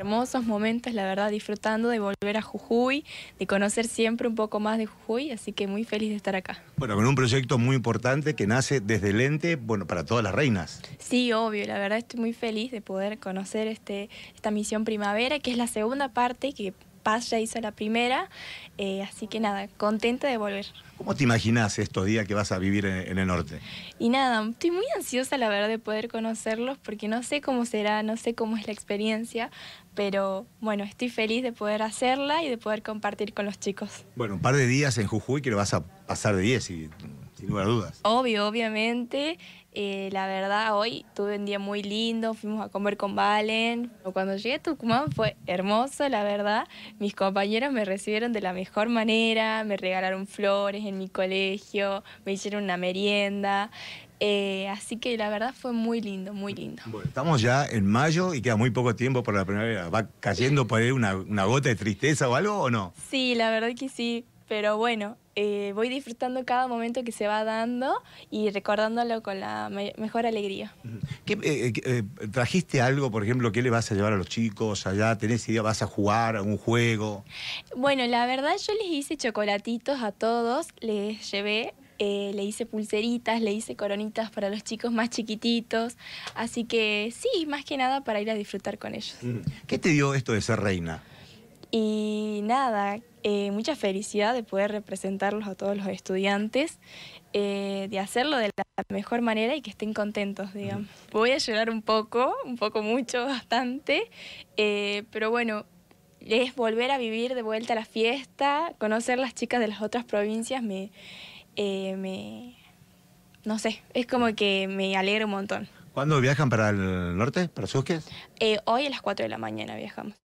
hermosos momentos, la verdad, disfrutando de volver a Jujuy, de conocer siempre un poco más de Jujuy, así que muy feliz de estar acá. Bueno, con un proyecto muy importante que nace desde el ente, bueno, para todas las reinas. Sí, obvio, la verdad estoy muy feliz de poder conocer este, esta misión primavera, que es la segunda parte que Paz ya hizo la primera, eh, así que nada, contenta de volver. ¿Cómo te imaginas estos días que vas a vivir en, el norte? Y nada, estoy muy ansiosa la verdad de poder conocerlos porque no sé cómo será, no sé cómo es la experiencia, pero bueno, estoy feliz de poder hacerla y de poder compartir con los chicos. Bueno, un par de días en Jujuy que lo vas a pasar de 10 y sin lugar a dudas. Obvio, obviamente. Eh, la verdad, hoy tuve un día muy lindo, fuimos a comer con Valen. Cuando llegué a Tucumán fue hermoso, la verdad. Mis compañeros me recibieron de la mejor manera, me regalaron flores en mi colegio, me hicieron una merienda. Eh, así que la verdad fue muy lindo, muy lindo. estamos ya en mayo y queda muy poco tiempo para la primavera. ¿Va cayendo por ahí una, una gota de tristeza o algo o no? Sí, la verdad que sí, pero bueno, eh, voy disfrutando cada momento que se va dando y recordándolo con la mejor alegría. ¿Qué, eh, eh, ¿Trajiste algo, por ejemplo, que le vas a llevar a los chicos allá? ¿Tenés idea? ¿Vas a jugar a un juego? Bueno, la verdad yo les hice chocolatitos a todos, les llevé le hice pulseritas, le hice coronitas para los chicos más chiquititos. Así que sí, más que nada para ir a disfrutar con ellos. ¿Qué te dio esto de ser reina? Y nada, eh, mucha felicidad de poder representarlos a todos los estudiantes, eh, de hacerlo de la mejor manera y que estén contentos, digamos. Voy a llorar un poco, un poco mucho, bastante, eh, pero bueno, es volver a vivir de vuelta a la fiesta, conocer las chicas de las otras provincias me, no sé, es como que me alegra un montón. ¿Cuándo viajan para el norte, para Eh, hoy a las 4 de la mañana viajamos.